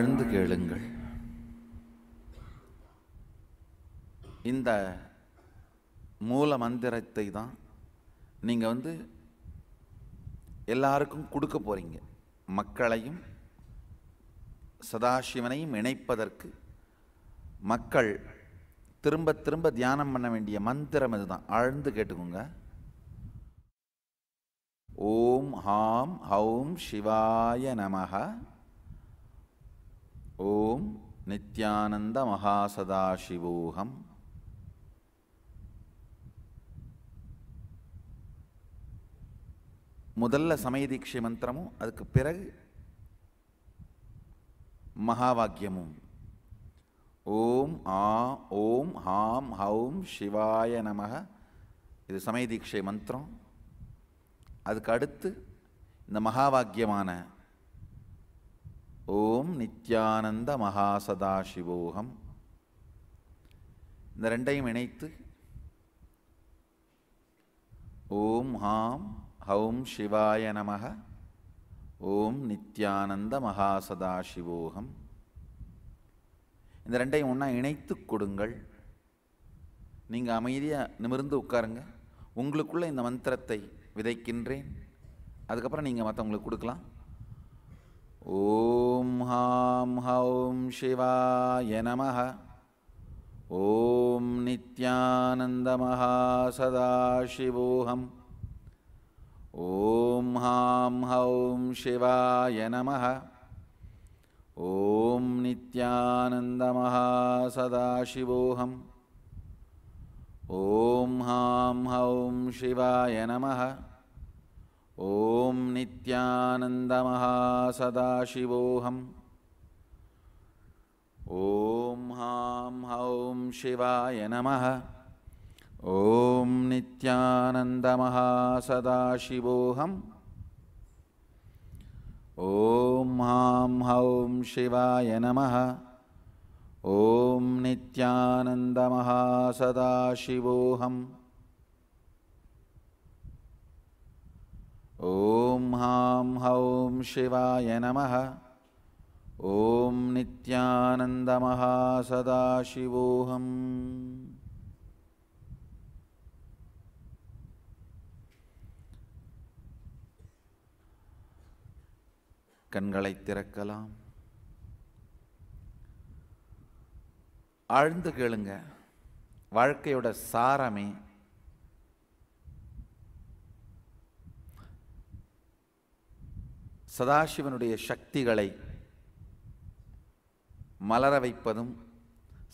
ஆழ்ந்து கேளுங்கள் இந்த மூல மந்திரத்தை தான் நீங்கள் வந்து எல்லாருக்கும் கொடுக்க போகிறீங்க மக்களையும் சதாசிவனையும் இணைப்பதற்கு மக்கள் திரும்ப திரும்ப தியானம் பண்ண வேண்டிய மந்திரம் இதுதான் ஆழ்ந்து கேட்டுக்கோங்க ஓம் ஹாம் ஹௌம் சிவாய நமகா ஓம் நித்யானந்த மகாசதாசிவோகம் முதல்ல சமயதீட்சை மந்திரமும் அதுக்கு பிறகு மகாவாக்கியமும் ஓம் ஆ ஓம் ஹாம் ஹௌம் சிவாய நமக இது சமய தீட்சை மந்திரம் அதுக்கு அடுத்து இந்த மகாவாக்கியமான ஓம் நித்யானந்த மகாசதாசிவோகம் இந்த ரெண்டையும் இணைத்து ஓம் ஹாம் ஹௌம் சிவாய நமக ஓம் நித்யானந்த மகாசதாசிவோகம் இந்த ரெண்டையும் ஒன்றா இணைத்து கொடுங்கள் நீங்கள் அமைதியாக நிமிர்ந்து உட்காருங்க உங்களுக்குள்ளே இந்த மந்திரத்தை விதைக்கின்றேன் அதுக்கப்புறம் நீங்கள் மற்றவங்களுக்கு கொடுக்கலாம் ॐ हां हौं शिवाय नमः ॐ नित्यानन्दमहा ॐ हां हौं शिवाय नमः ॐ नित्यानन्दमहा ॐ हां हौं शिवाय नमः ॐ नित्यानन्दमहा ॐ हां हौं शिवाय नमः ॐ नित्यानन्दमहा ॐ हां हौं शिवाय नमः ॐ नित्यानन्दमहा सदाशिवोऽहम् शिवाय नमः ॐ नित्यानन्दमहासदाशिवोऽहम् கண்களை திறக்கலாம் ஆழ்ந்து கேளுங்க வாழ்க்கையோட சாரமே சதாசிவனுடைய சக்திகளை மலர வைப்பதும்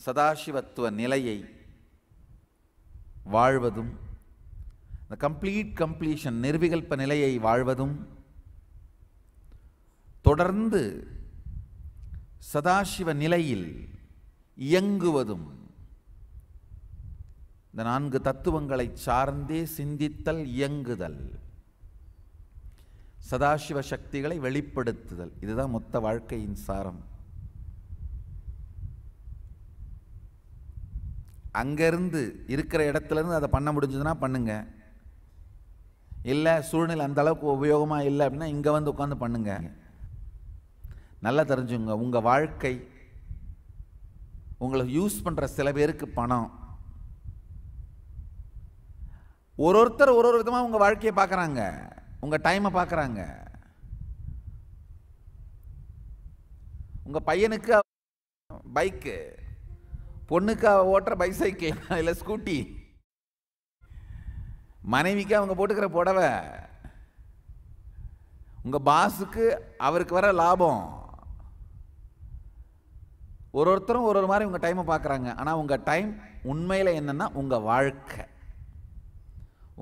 சதாசிவத்துவ நிலையை வாழ்வதும் இந்த கம்ப்ளீட் கம்ப்ளீஷன் நிர்விகல்ப நிலையை வாழ்வதும் தொடர்ந்து சதாசிவ நிலையில் இயங்குவதும் இந்த நான்கு தத்துவங்களை சார்ந்தே சிந்தித்தல் இயங்குதல் சதாசிவ சக்திகளை வெளிப்படுத்துதல் இதுதான் மொத்த வாழ்க்கையின் சாரம் அங்கேருந்து இருக்கிற இடத்துலேருந்து அதை பண்ண முடிஞ்சதுன்னா பண்ணுங்க இல்லை சூழ்நிலை அந்த அளவுக்கு உபயோகமாக இல்லை அப்படின்னா இங்கே வந்து உட்காந்து பண்ணுங்க நல்லா தெரிஞ்சுங்க உங்கள் வாழ்க்கை உங்களை யூஸ் பண்ணுற சில பேருக்கு பணம் ஒரு ஒருத்தர் ஒரு ஒரு விதமாக உங்கள் வாழ்க்கையை பார்க்குறாங்க உங்கள் டைமை பார்க்குறாங்க உங்கள் பையனுக்கு பைக்கு பொண்ணுக்கு ஓட்டுற பைசைக்கிள் இல்லை ஸ்கூட்டி மனைவிக்கு அவங்க போட்டுக்கிற புடவை உங்கள் பாஸுக்கு அவருக்கு வர லாபம் ஒரு ஒருத்தரும் ஒரு ஒரு மாதிரி உங்கள் டைமை பார்க்குறாங்க ஆனால் உங்கள் டைம் உண்மையில் என்னென்னா உங்கள் வாழ்க்கை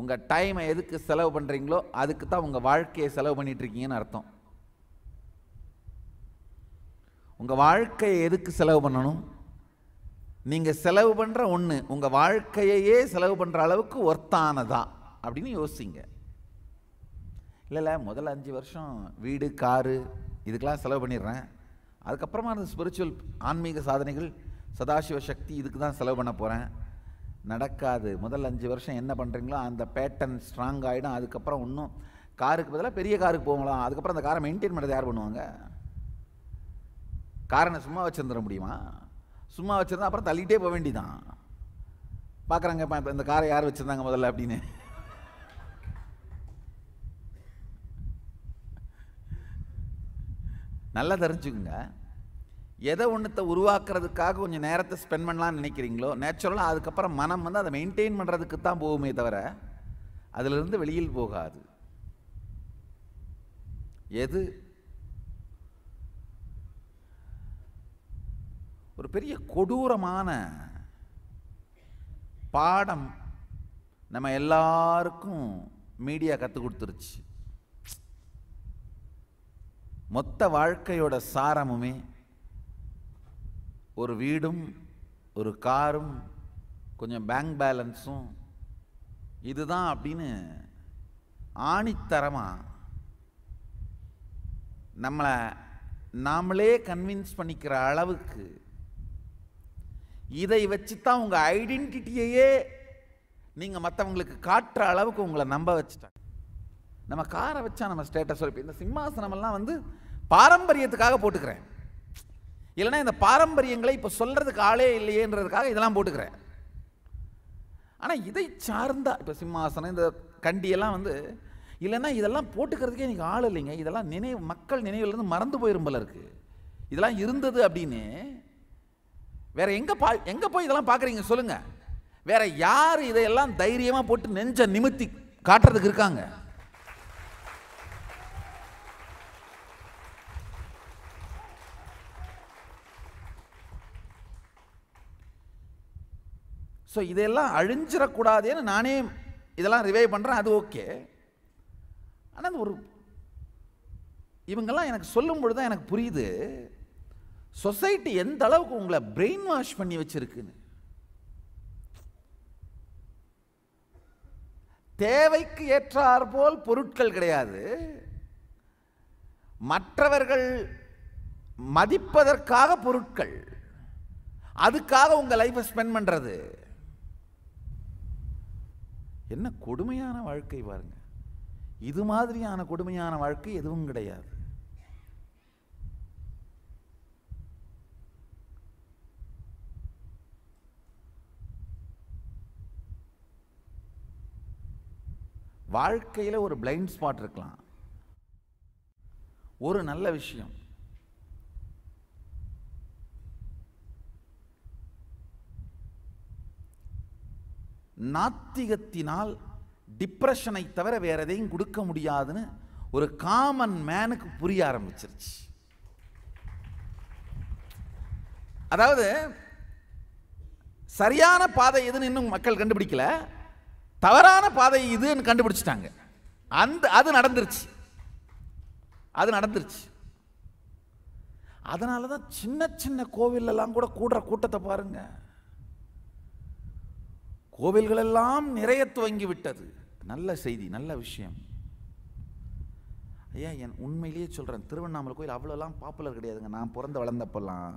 உங்கள் டைமை எதுக்கு செலவு பண்ணுறீங்களோ அதுக்கு தான் உங்கள் வாழ்க்கையை செலவு பண்ணிகிட்ருக்கீங்கன்னு அர்த்தம் உங்கள் வாழ்க்கையை எதுக்கு செலவு பண்ணணும் நீங்கள் செலவு பண்ணுற ஒன்று உங்கள் வாழ்க்கையே செலவு பண்ணுற அளவுக்கு ஒர்த்தானதா அப்படின்னு யோசிங்க இல்லை இல்லை முதல் அஞ்சு வருஷம் வீடு காரு இதுக்கெலாம் செலவு பண்ணிடுறேன் அதுக்கப்புறமா அந்த ஸ்பிரிச்சுவல் ஆன்மீக சாதனைகள் சதாசிவ சக்தி இதுக்கு தான் செலவு பண்ண போகிறேன் நடக்காது முதல் அஞ்சு வருஷம் என்ன பண்ணுறீங்களோ அந்த பேட்டர்ன் ஸ்ட்ராங் ஆகிடும் அதுக்கப்புறம் இன்னும் காருக்கு பதிலாக பெரிய காருக்கு போகலாம் அதுக்கப்புறம் அந்த காரை மெயின்டைன் பண்ணுறது யார் பண்ணுவாங்க காரனை சும்மா வச்சுருந்துட முடியுமா சும்மா வச்சுருந்தா அப்புறம் தள்ளிகிட்டே போக வேண்டிதான் பார்க்குறாங்க இப்போ இந்த காரை யார் வச்சுருந்தாங்க முதல்ல அப்படின்னு நல்லா தெரிஞ்சுக்குங்க எதை ஒன்றத்தை உருவாக்குறதுக்காக கொஞ்சம் நேரத்தை ஸ்பெண்ட் பண்ணலான்னு நினைக்கிறீங்களோ நேச்சுரலாக அதுக்கப்புறம் மனம் வந்து அதை மெயின்டைன் பண்ணுறதுக்கு தான் போகுமே தவிர அதிலிருந்து வெளியில் போகாது எது ஒரு பெரிய கொடூரமான பாடம் நம்ம எல்லாருக்கும் மீடியா கற்றுக் கொடுத்துருச்சு மொத்த வாழ்க்கையோட சாரமுமே ஒரு வீடும் ஒரு காரும் கொஞ்சம் பேங்க் பேலன்ஸும் இதுதான் அப்படின்னு ஆணித்தரமாக நம்மளை நாமளே கன்வின்ஸ் பண்ணிக்கிற அளவுக்கு இதை வச்சு தான் உங்கள் ஐடென்டிட்டியையே நீங்கள் மற்றவங்களுக்கு காட்டுற அளவுக்கு உங்களை நம்ப வச்சுட்டாங்க நம்ம காரை வச்சா நம்ம ஸ்டேட்டஸ் இந்த சிம்மாசனமெல்லாம் வந்து பாரம்பரியத்துக்காக போட்டுக்கிறேன் இல்லைனா இந்த பாரம்பரியங்களை இப்போ சொல்கிறதுக்கு ஆளே இல்லையேன்றதுக்காக இதெல்லாம் போட்டுக்கிறேன் ஆனால் இதை சார்ந்தா இப்போ சிம்மாசனம் இந்த கண்டியெல்லாம் வந்து இல்லைன்னா இதெல்லாம் போட்டுக்கிறதுக்கே எனக்கு ஆள் இல்லைங்க இதெல்லாம் நினைவு மக்கள் நினைவுலேருந்து மறந்து போயிடும் போல இருக்குது இதெல்லாம் இருந்தது அப்படின்னு வேற எங்கே பா எங்கே போய் இதெல்லாம் பார்க்குறீங்க சொல்லுங்கள் வேற யார் இதையெல்லாம் தைரியமாக போட்டு நெஞ்ச நிமித்தி காட்டுறதுக்கு இருக்காங்க ஸோ இதெல்லாம் அழிஞ்சிடக்கூடாதுன்னு நானே இதெல்லாம் ரிவைவ் பண்ணுறேன் அது ஓகே ஆனால் ஒரு இவங்கெல்லாம் எனக்கு சொல்லும் பொழுது தான் எனக்கு புரியுது சொசைட்டி எந்த அளவுக்கு உங்களை பிரெயின் வாஷ் பண்ணி வச்சுருக்குன்னு தேவைக்கு ஏற்றார் போல் பொருட்கள் கிடையாது மற்றவர்கள் மதிப்பதற்காக பொருட்கள் அதுக்காக உங்கள் லைஃப்பை ஸ்பெண்ட் பண்ணுறது என்ன கொடுமையான வாழ்க்கை பாருங்க இது மாதிரியான கொடுமையான வாழ்க்கை எதுவும் கிடையாது வாழ்க்கையில் ஒரு பிளைண்ட் ஸ்பாட் இருக்கலாம் ஒரு நல்ல விஷயம் நாத்திகத்தினால் டிப்ரெஷனை தவிர வேற எதையும் கொடுக்க முடியாதுன்னு ஒரு காமன் மேனுக்கு புரிய ஆரம்பிச்சிருச்சு அதாவது சரியான பாதை எதுன்னு இன்னும் மக்கள் கண்டுபிடிக்கல தவறான பாதை இதுன்னு கண்டுபிடிச்சிட்டாங்க அந்த அது நடந்துருச்சு அது நடந்துருச்சு அதனால தான் சின்ன சின்ன கோவிலெல்லாம் கூட கூடுற கூட்டத்தை பாருங்கள் கோவில்களெல்லாம் நிறைய துவங்கி விட்டது நல்ல செய்தி நல்ல விஷயம் ஐயா என் உண்மையிலேயே சொல்கிறேன் திருவண்ணாமலை கோயில் அவ்வளோலாம் பாப்புலர் கிடையாதுங்க நான் பிறந்து வளர்ந்தப்பெல்லாம்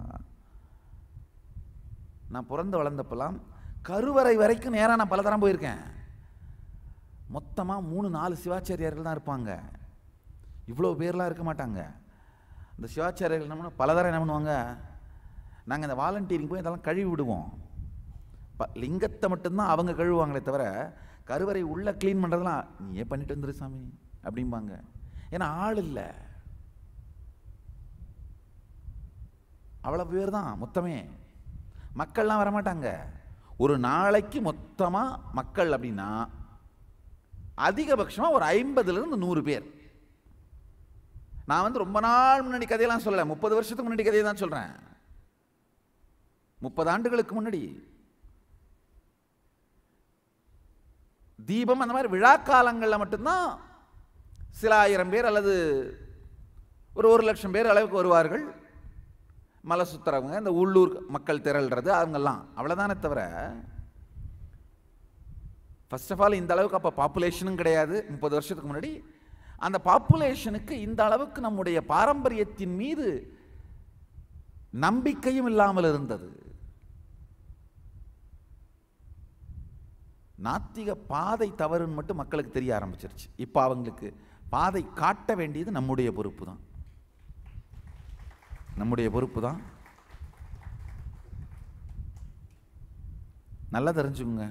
நான் பிறந்து வளர்ந்தப்பெல்லாம் கருவறை வரைக்கும் நேராக நான் பல தரம் போயிருக்கேன் மொத்தமாக மூணு நாலு சிவாச்சாரியார்கள் தான் இருப்பாங்க இவ்வளோ பேர்லாம் இருக்க மாட்டாங்க இந்த சிவாச்சாரியர்கள் என்ன பண்ணுவோம் பல தரம் என்ன பண்ணுவாங்க நாங்கள் இந்த வாலண்டியரிங் போய் இதெல்லாம் கழுவி விடுவோம் இப்போ லிங்கத்தை மட்டும்தான் அவங்க கழுவுவாங்களே தவிர கருவறை உள்ளே க்ளீன் பண்ணுறதெல்லாம் நீ ஏன் பண்ணிட்டு வந்துரு சாமி அப்படிம்பாங்க ஏன்னா ஆள் இல்லை அவ்வளோ பேர் தான் மொத்தமே மக்கள்லாம் வரமாட்டாங்க ஒரு நாளைக்கு மொத்தமாக மக்கள் அப்படின்னா அதிகபட்சமாக ஒரு ஐம்பதுலேருந்து நூறு பேர் நான் வந்து ரொம்ப நாள் முன்னாடி கதையெல்லாம் சொல்லலை முப்பது வருஷத்துக்கு முன்னாடி கதையை தான் சொல்கிறேன் முப்பது ஆண்டுகளுக்கு முன்னாடி தீபம் அந்த மாதிரி விழா காலங்களில் மட்டும்தான் சில ஆயிரம் பேர் அல்லது ஒரு ஒரு லட்சம் பேர் அளவுக்கு வருவார்கள் மலை சுற்றுறவங்க இந்த உள்ளூர் மக்கள் திரள்றது அவங்கெல்லாம் அவ்வளோதானே தவிர ஃபஸ்ட் ஆஃப் ஆல் இந்த அளவுக்கு அப்போ பாப்புலேஷனும் கிடையாது முப்பது வருஷத்துக்கு முன்னாடி அந்த பாப்புலேஷனுக்கு இந்த அளவுக்கு நம்முடைய பாரம்பரியத்தின் மீது நம்பிக்கையும் இல்லாமல் இருந்தது நாத்திக பாதை தவறுன்னு மட்டும் மக்களுக்கு தெரிய ஆரம்பிச்சிருச்சு இப்போ அவங்களுக்கு பாதை காட்ட வேண்டியது நம்முடைய பொறுப்பு தான் நம்முடைய பொறுப்பு தான் நல்லா தெரிஞ்சுக்கோங்க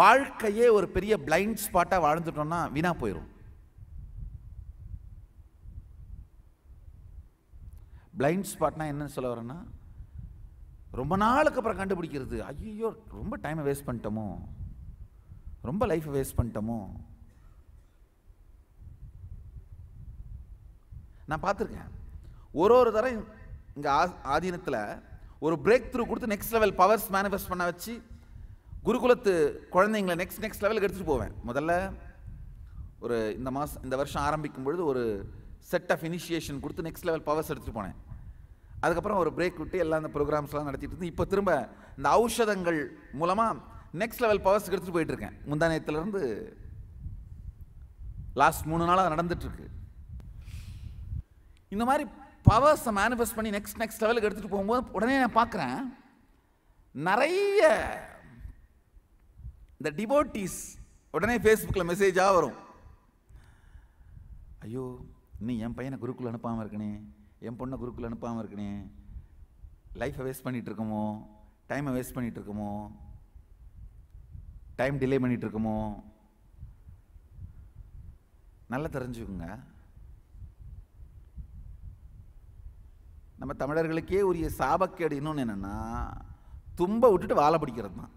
வாழ்க்கையே ஒரு பெரிய பிளைண்ட் ஸ்பாட்டாக வாழ்ந்துட்டோம்னா வீணா போயிடும் பிளைண்ட் ஸ்பாட்னா என்னன்னு சொல்ல வரேன்னா ரொம்ப நாளுக்கு அப்புறம் கண்டுபிடிக்கிறது ஐயோ ரொம்ப டைமை வேஸ்ட் பண்ணிட்டோமோ ரொம்ப லைஃப்பை வேஸ்ட் பண்ணிட்டோமோ நான் பார்த்துருக்கேன் ஒரு ஒரு தரம் இங்கே ஆ ஆதீனத்தில் ஒரு பிரேக் த்ரூ கொடுத்து நெக்ஸ்ட் லெவல் பவர்ஸ் மேனிஃபெஸ்ட் பண்ண வச்சு குருகுலத்து குழந்தைங்களை நெக்ஸ்ட் நெக்ஸ்ட் லெவலுக்கு எடுத்துகிட்டு போவேன் முதல்ல ஒரு இந்த மாதம் இந்த வருஷம் ஆரம்பிக்கும் பொழுது ஒரு செட் ஆஃப் இனிஷியேஷன் கொடுத்து நெக்ஸ்ட் லெவல் பவர்ஸ் எடுத்துகிட்டு போனேன் அதுக்கப்புறம் ஒரு பிரேக் விட்டு எல்லா அந்த ப்ரோக்ராம்ஸ்லாம் நடத்திட்டு இருந்து இப்போ திரும்ப இந்த ஔஷதங்கள் மூலமாக நெக்ஸ்ட் லெவல் பவர்ஸ் எடுத்துகிட்டு போயிட்டுருக்கேன் முந்தானயத்துலேருந்து லாஸ்ட் மூணு நாளாக நடந்துட்டுருக்கு இந்த மாதிரி பவர்ஸை மேனிஃபெஸ்ட் பண்ணி நெக்ஸ்ட் நெக்ஸ்ட் லெவலுக்கு எடுத்துகிட்டு போகும்போது உடனே நான் பார்க்குறேன் நிறைய இந்த டிவோட்டிஸ் உடனே ஃபேஸ்புக்கில் மெசேஜாக வரும் ஐயோ இன்னும் என் பையனை குருக்குள் அனுப்பாமல் இருக்கனே என் பொண்ணை குருக்குள் அனுப்பாமல் இருக்கனே லைஃப்பை வேஸ்ட் பண்ணிகிட்ருக்கோமோ டைமை வேஸ்ட் பண்ணிகிட்ருக்கோமோ டைம் டிலே பண்ணிகிட்ருக்கோமோ நல்லா தெரிஞ்சுக்குங்க நம்ம தமிழர்களுக்கே உரிய சாபக்கேடு இன்னொன்று என்னென்னா தும்ப விட்டுட்டு வாழை பிடிக்கிறது தான்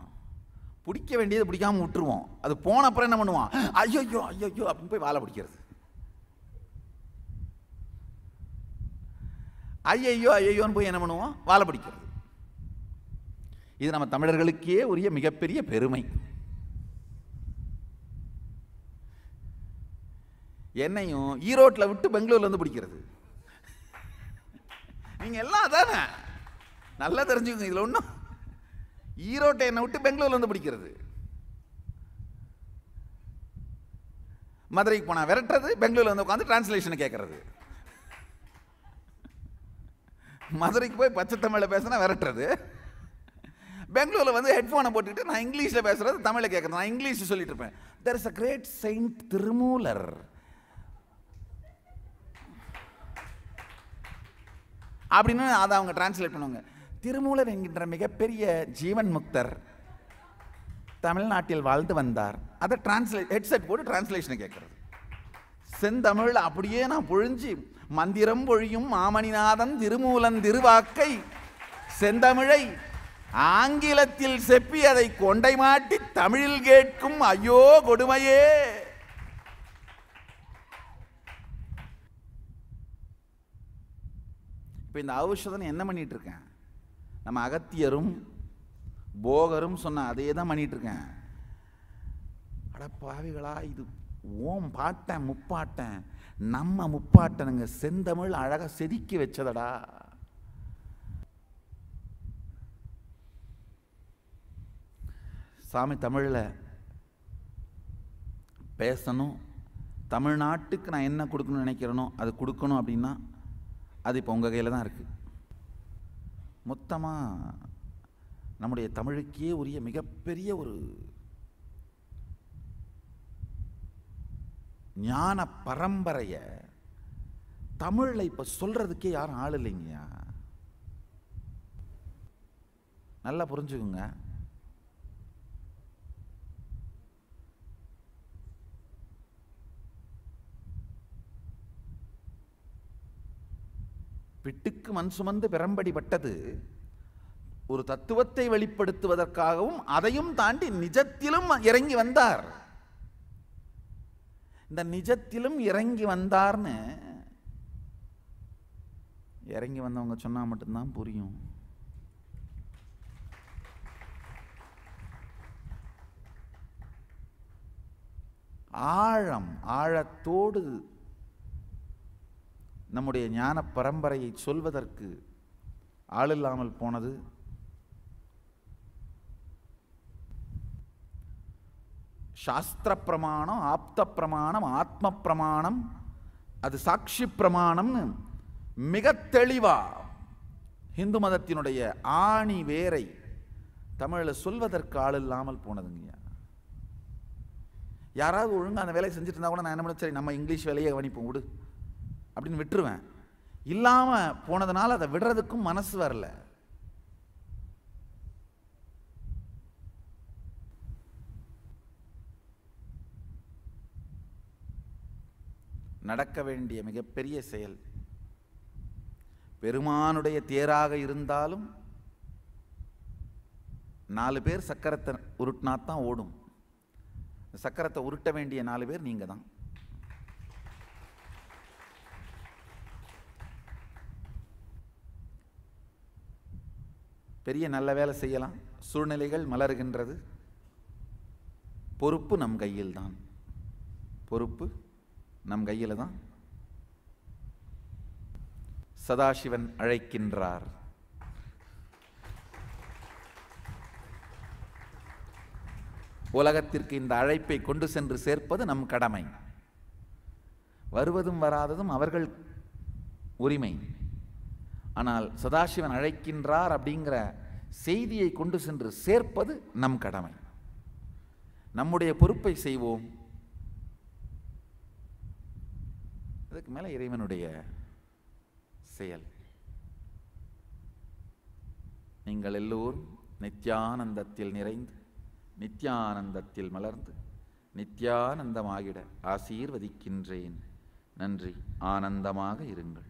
பிடிக்க வேண்டியது பிடிக்காமல் விட்டுருவோம் அது போன அப்புறம் என்ன பண்ணுவான் ஐயோ ஐயோ ஐயோ அப்படின்னு போய் வாழை பிடிக்கிறது ஐயையோ ஐயையோன்னு போய் என்ன பண்ணுவோம் வாழை பிடிக்கிறது இது நம்ம தமிழர்களுக்கே உரிய மிகப்பெரிய பெருமை என்னையும் ஈரோட்டில் விட்டு பெங்களூர்ல வந்து பிடிக்கிறது நீங்கள் எல்லாம் தானே நல்லா தெரிஞ்சுக்கோங்க இதில் ஒன்றும் ஈரோட்டை என்னை விட்டு பெங்களூர்ல வந்து பிடிக்கிறது மதுரைக்கு போனால் விரட்டுறது பெங்களூர்லேருந்து வந்து உட்காந்து டிரான்ஸ்லேஷனை கேட்குறது மதுரைக்கு போய் பச்சை தமிழில் பேசினா விரட்டுறது பெங்களூரில் வந்து ஹெட்ஃபோனை போட்டுக்கிட்டு நான் இங்கிலீஷில் பேசுகிறது தமிழை கேட்குறது நான் இங்கிலீஷ் சொல்லிட்டு இருப்பேன் there is a great saint Thirumoolar அப்படின்னு அதை அவங்க டிரான்ஸ்லேட் பண்ணுவாங்க திருமூலர் என்கின்ற மிகப்பெரிய ஜீவன் முக்தர் தமிழ்நாட்டில் வாழ்ந்து வந்தார் அதை டிரான்ஸ்லேட் ஹெட்செட் போட்டு டிரான்ஸ்லேஷனை கேட்குறது செந்தமிழில் அப்படியே நான் பொழிஞ்சு மந்திரம் பொழியும் மாமணிநாதன் திருமூலன் திருவாக்கை செந்தமிழை ஆங்கிலத்தில் செப்பி அதை கொண்டை மாட்டி தமிழில் கேட்கும் ஐயோ கொடுமையே இப்போ இந்த ஔஷதன் என்ன பண்ணிட்டு இருக்கேன் நம்ம அகத்தியரும் போகரும் சொன்ன அதே தான் பண்ணிட்டு இருக்கேன் அட பாவிகளா இது ஓம் பாட்டேன் முப்பாட்டேன் நம்ம முப்பாட்டனுங்க செந்தமிழ் அழகாக செதுக்கி வச்சதடா சாமி தமிழில் பேசணும் தமிழ்நாட்டுக்கு நான் என்ன கொடுக்கணும்னு நினைக்கிறேனோ அது கொடுக்கணும் அப்படின்னா அது இப்போ உங்கள் கையில் தான் இருக்குது மொத்தமாக நம்முடைய தமிழுக்கே உரிய மிகப்பெரிய ஒரு ஞான பரம்பரையை தமிழில் இப்போ சொல்கிறதுக்கே யாரும் ஆள் இல்லைங்கய்யா நல்லா புரிஞ்சுக்குங்க பிட்டுக்கு மண் சுமந்து பிரம்படிப்பட்டது ஒரு தத்துவத்தை வெளிப்படுத்துவதற்காகவும் அதையும் தாண்டி நிஜத்திலும் இறங்கி வந்தார் இந்த நிஜத்திலும் இறங்கி வந்தார்னு இறங்கி வந்தவங்க சொன்னால் மட்டும்தான் புரியும் ஆழம் ஆழத்தோடு நம்முடைய ஞான பரம்பரையை சொல்வதற்கு ஆளில்லாமல் போனது சாஸ்திர பிரமாணம் ஆப்த பிரமாணம் ஆத்ம பிரமாணம் அது சாட்சி பிரமாணம்னு மிக தெளிவா இந்து மதத்தினுடைய ஆணி வேரை தமிழில் சொல்வதற்கு ஆள் இல்லாமல் போனதுங்கய்யா யாராவது ஒழுங்காக அந்த வேலையை செஞ்சுட்டு இருந்தால் கூட நான் என்ன பண்ண சரி நம்ம இங்கிலீஷ் வேலையை கவனிப்போம் விடு அப்படின்னு விட்டுருவேன் இல்லாமல் போனதுனால அதை விடுறதுக்கும் மனசு வரல நடக்க வேண்டிய மிகப்பெரிய செயல் பெருமானுடைய தேராக இருந்தாலும் நாலு பேர் சக்கரத்தை உருட்டினா தான் ஓடும் சக்கரத்தை உருட்ட வேண்டிய நாலு பேர் நீங்கள் தான் பெரிய நல்ல வேலை செய்யலாம் சூழ்நிலைகள் மலர்கின்றது பொறுப்பு நம் கையில்தான் பொறுப்பு நம் கையில் தான் சதாசிவன் அழைக்கின்றார் உலகத்திற்கு இந்த அழைப்பை கொண்டு சென்று சேர்ப்பது நம் கடமை வருவதும் வராததும் அவர்கள் உரிமை ஆனால் சதாசிவன் அழைக்கின்றார் அப்படிங்கிற செய்தியை கொண்டு சென்று சேர்ப்பது நம் கடமை நம்முடைய பொறுப்பை செய்வோம் அதுக்கு மேலே இறைவனுடைய செயல் நீங்கள் எல்லோரும் நித்யானந்தத்தில் நிறைந்து நித்யானந்தத்தில் மலர்ந்து நித்யானந்தமாகிட ஆசீர்வதிக்கின்றேன் நன்றி ஆனந்தமாக இருங்கள்